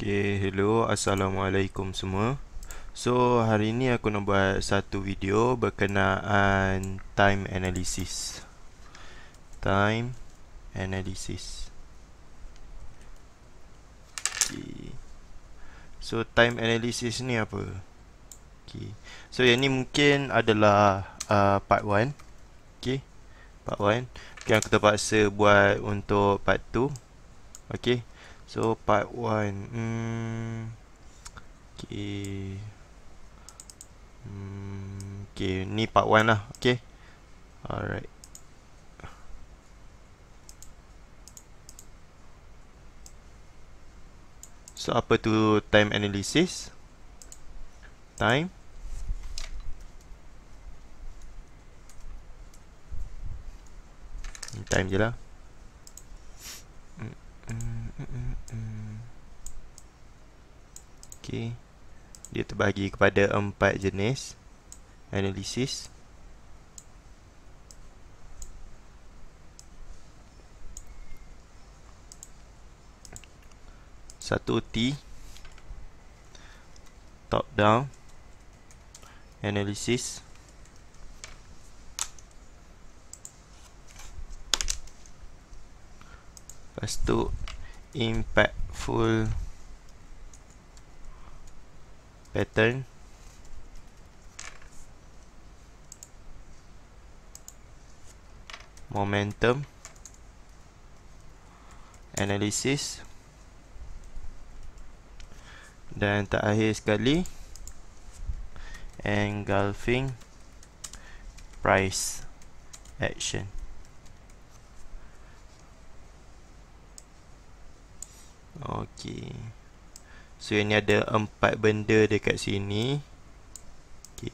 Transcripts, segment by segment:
Okay, hello, assalamualaikum semua So, hari ini aku nak buat satu video berkenaan time analysis Time analysis okay. So, time analysis ni apa? Okay. So, yang ni mungkin adalah uh, part 1 Okay, part 1 Okay, aku terpaksa buat untuk part 2 Okay So part 1 hmm. Okay hmm. Okay ni part 1 lah Okay Alright So apa tu time analysis Time Time je lah okay. dia terbagi kepada empat jenis analisis satu T top down analisis pastu impactful pattern momentum analysis dan terakhir sekali engulfing price action Okay. So ini ada empat benda dekat sini. Okay.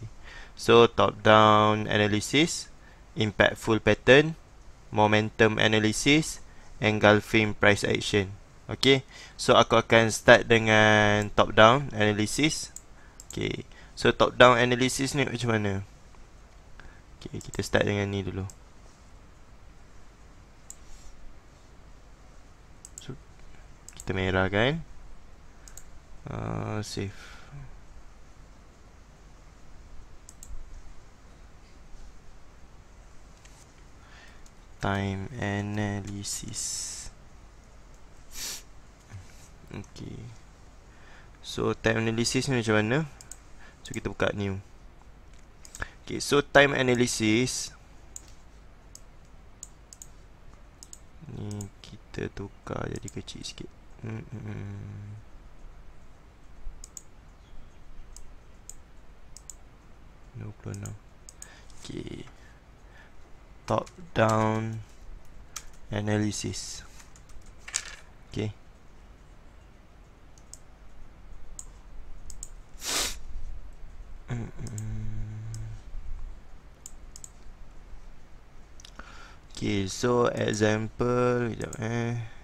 So top down analysis, impactful pattern, momentum analysis, engulfing price action. Okay. So aku akan start dengan top down analysis. Okay. So top down analysis ni macam mana? Okay, kita start dengan ni dulu. kita merah kan? uh, ah, save time analysis okay so time analysis ni macam mana so kita buka new okay so time analysis ni kita tukar jadi kecil sikit mm -mm. 26 okay. top down analysis ok ok so example sekejap eh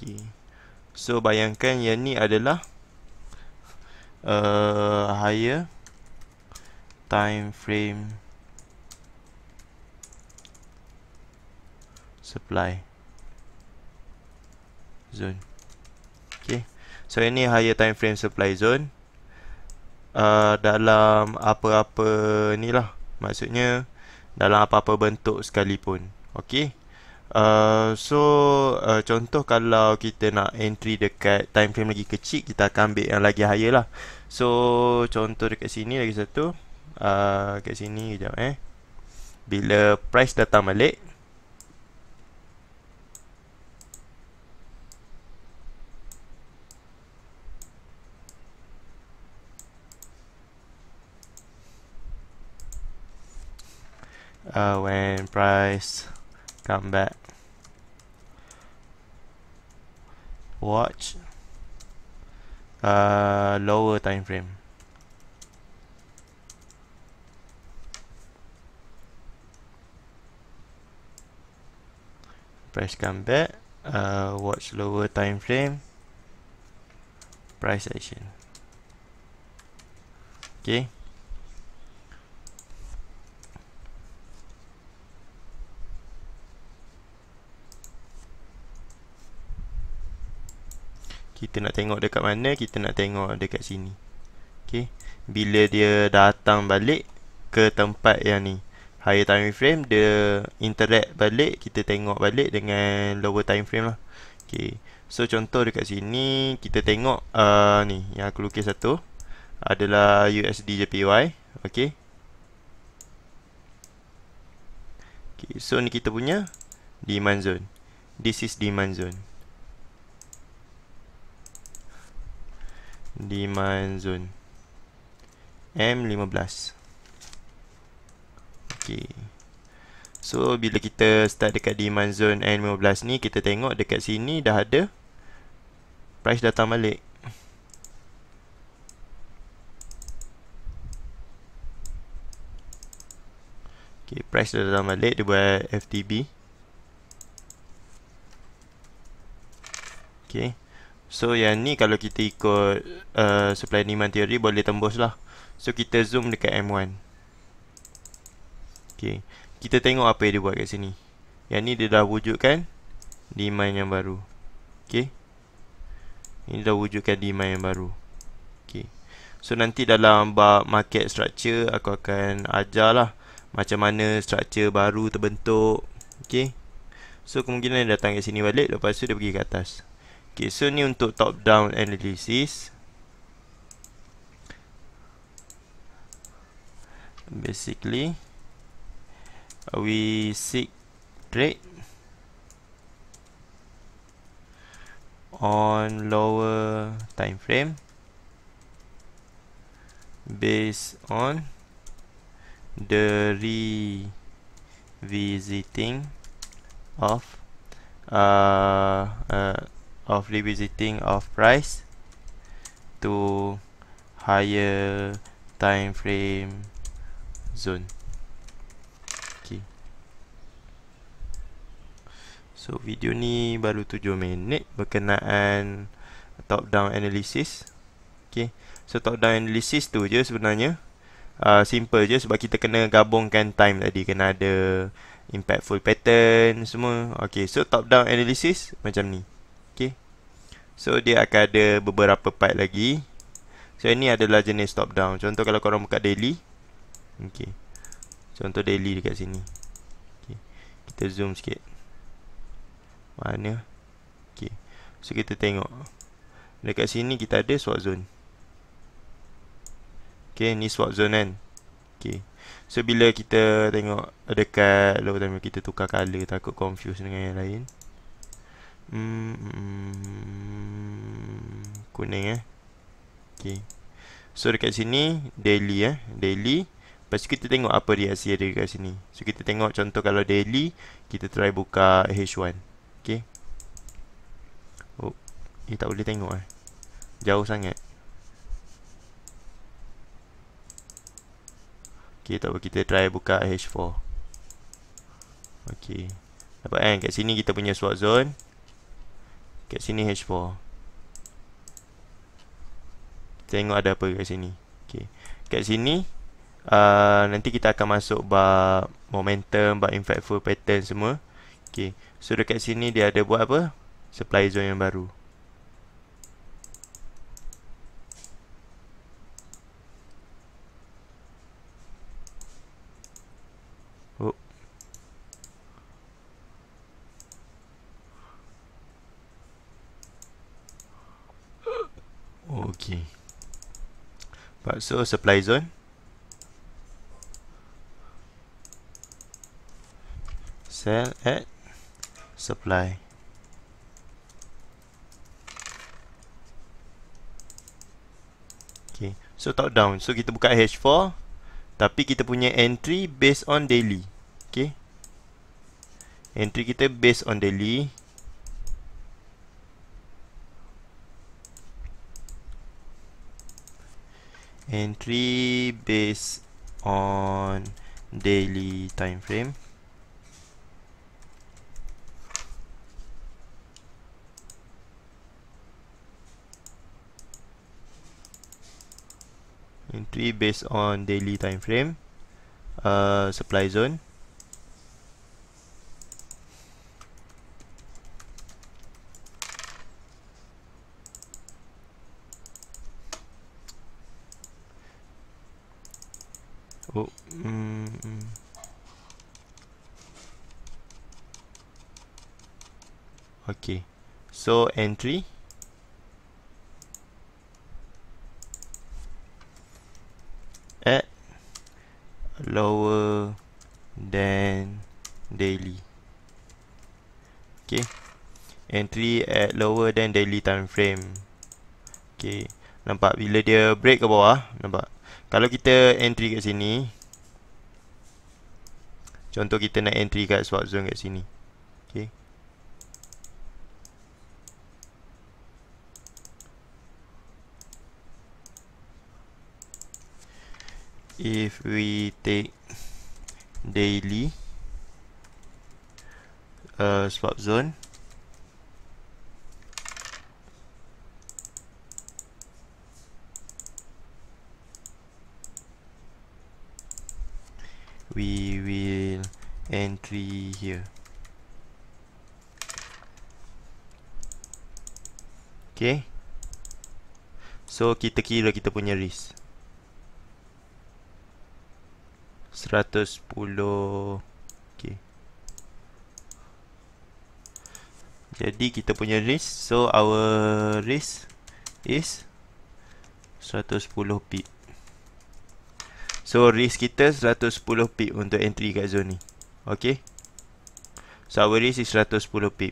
Okay. So bayangkan yang ni adalah uh, higher time frame supply zone. Okay. So ini higher time frame supply zone. Uh, dalam apa-apa ni lah Maksudnya Dalam apa-apa bentuk sekalipun Okay Uh, so uh, contoh kalau kita nak entry dekat time frame lagi kecil kita akan ambil yang lagi higher lah so contoh dekat sini lagi satu uh, dekat sini kejap eh bila price datang balik Uh, when price come back watch uh, lower time frame. Price come back, uh, watch lower time frame, price action. Okay. kita nak tengok dekat mana kita nak tengok dekat sini Okay, bila dia datang balik ke tempat yang ni higher time frame dia interact balik kita tengok balik dengan lower time frame lah Okay, so contoh dekat sini kita tengok uh, ni yang aku lukis satu adalah USD JPY okay. okey so ni kita punya demand zone this is demand zone demand zone M15 ok so bila kita start dekat demand zone N15 ni kita tengok dekat sini dah ada price datang balik ok price dah datang balik dia buat FTB Okay. So yang ni kalau kita ikut uh, supply demand theory boleh tembus lah. So kita zoom dekat M1. Okay. Kita tengok apa yang dia buat kat sini. Yang ni dia dah wujudkan demand yang baru. Okay. Ini dah wujudkan demand yang baru. Okay. So nanti dalam bab market structure aku akan ajar lah macam mana structure baru terbentuk. Okay. So kemungkinan dia datang kat sini balik lepas tu dia pergi ke atas. Okay, so ni untuk top down analysis. Basically, we seek trade on lower time frame based on the revisiting of uh, uh, of revisiting of price to higher time frame zone okay. so video ni baru 7 minit berkenaan top down analysis okay. so top down analysis tu je sebenarnya uh, simple je sebab kita kena gabungkan time tadi kena ada impactful pattern semua okay. so top down analysis macam ni okay. So dia akan ada beberapa part lagi So ini adalah jenis stop down Contoh kalau korang buka daily okay. Contoh daily dekat sini okay. Kita zoom sikit Mana okay. So kita tengok Dekat sini kita ada swap zone Okay ni swap zone kan okay. So bila kita tengok Dekat lalu, Kita tukar colour takut confuse dengan yang lain Hmm, hmm, kuning eh. Okey. So dekat sini daily eh, daily. Pasti kita tengok apa reaksi dia dekat sini. So kita tengok contoh kalau daily, kita try buka H1. Okay. Oh, dia tak boleh tengok eh. Jauh sangat. Okey, tak apa kita try buka H4. Okay. Dapat kan eh? kat sini kita punya swap zone. Kat sini H4 Tengok ada apa kat sini okay. Kat sini uh, Nanti kita akan masuk bab Momentum, bab infectful pattern semua okay. So dekat sini dia ada buat apa? Supply zone yang baru Okay But so supply zone Sell at Supply Okay So top down So kita buka H4 Tapi kita punya entry Based on daily Okay Entry kita based on daily entry based on daily time frame entry based on daily time frame uh, supply zone Oh. Mm, mm. Okay. So entry. At lower than daily. Okay. Entry at lower than daily time frame. Okay. Nampak bila dia break ke bawah, nampak. Kalau kita entry kat sini Contoh kita nak entry kat swap zone kat sini Okay If we take daily uh, swap zone we will entry here okay so kita kira kita punya risk 110 okay jadi kita punya risk so our risk is 110 pip So risk kita 110 pip untuk entry kat zone ni. Okay. So our risk is 110 pip.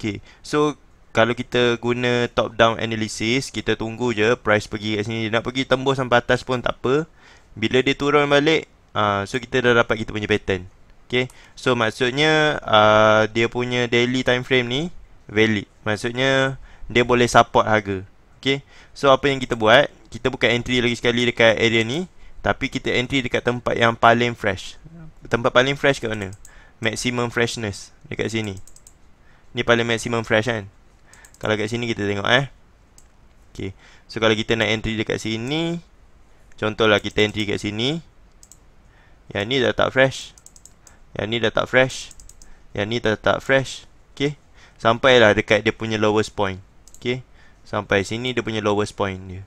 Okay. So kalau kita guna top down analysis, kita tunggu je price pergi kat sini. Dia nak pergi tembus sampai atas pun tak apa. Bila dia turun balik, uh, so kita dah dapat kita punya pattern. Okay. So maksudnya uh, dia punya daily time frame ni valid. Maksudnya dia boleh support harga. Okay. So apa yang kita buat? Kita buka entry lagi sekali dekat area ni. Tapi kita entry dekat tempat yang paling fresh Tempat paling fresh kat mana? Maximum freshness Dekat sini Ni paling maximum fresh kan? Kalau kat sini kita tengok eh Okay So kalau kita nak entry dekat sini Contohlah kita entry kat sini Yang ni dah tak fresh Yang ni dah tak fresh Yang ni dah tak fresh Okay Sampailah dekat dia punya lowest point Okay Sampai sini dia punya lowest point dia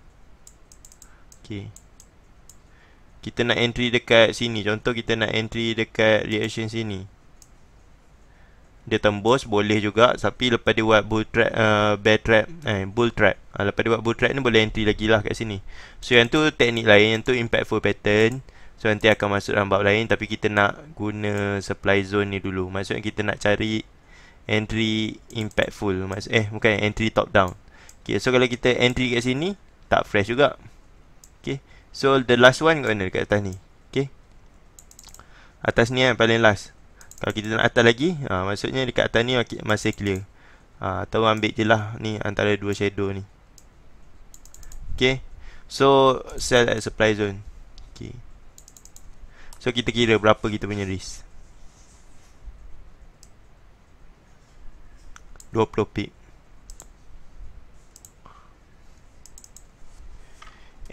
Okay kita nak entry dekat sini contoh kita nak entry dekat reaction sini dia tembus boleh juga tapi lepas dia buat bull trap uh, bear trap eh bull trap uh, lepas dia buat bull trap ni boleh entry lagi lah kat sini so yang tu teknik lain yang tu impactful pattern so nanti akan masuk dalam bab lain tapi kita nak guna supply zone ni dulu maksudnya kita nak cari entry impactful maksud eh bukan entry top down Okay, so kalau kita entry kat sini tak fresh juga okay? So the last one kat mana dekat atas ni Okay Atas ni yang paling last Kalau kita nak atas lagi ha, Maksudnya dekat atas ni masih clear ha, Atau ambil je lah ni antara dua shadow ni Okay So sell at supply zone Okay So kita kira berapa kita punya risk 20 pip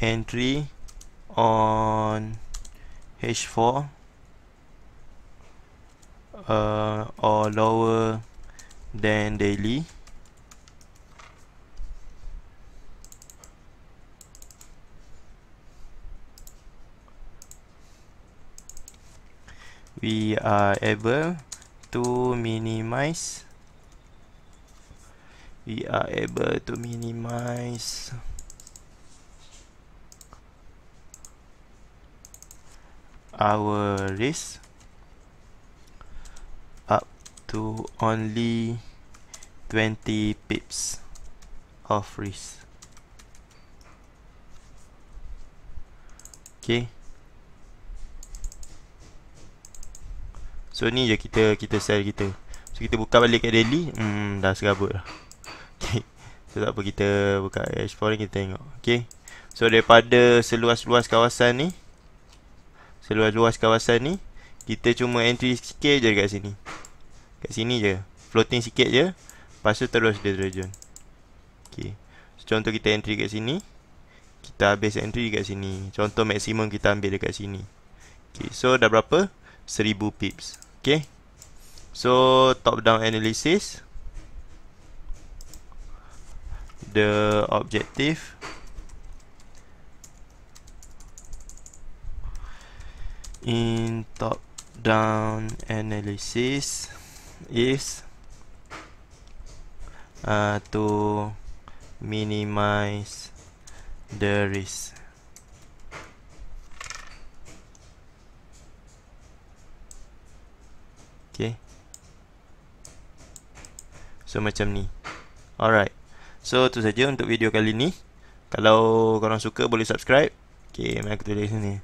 Entry on h4 uh, or lower than daily we are able to minimize we are able to minimize our list up to only 20 pips of risk okay so ni je kita kita sell kita so kita buka balik kat daily hmm dah serabut lah. okay so tak apa kita buka exploring kita tengok okay so daripada seluas-luas kawasan ni seluas-luas kawasan ni kita cuma entry sikit je dekat sini kat sini je floating sikit je lepas tu terus dia terjun ok so, contoh kita entry kat sini kita habis entry dekat sini contoh maksimum kita ambil dekat sini ok so dah berapa 1000 pips ok so top down analysis the objective in top down analysis is uh, to minimize the risk okay so macam ni alright so tu saja untuk video kali ni kalau korang suka boleh subscribe okay mari kita tulis sini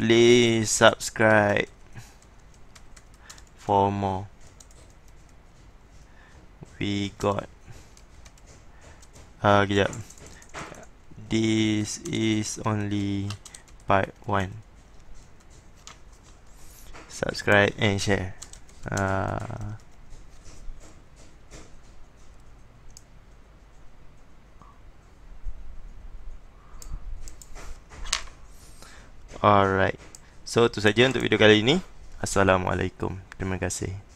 please subscribe for more we got uh kejap this is only part 1 subscribe and share uh Alright. So, itu saja untuk video kali ini. Assalamualaikum. Terima kasih.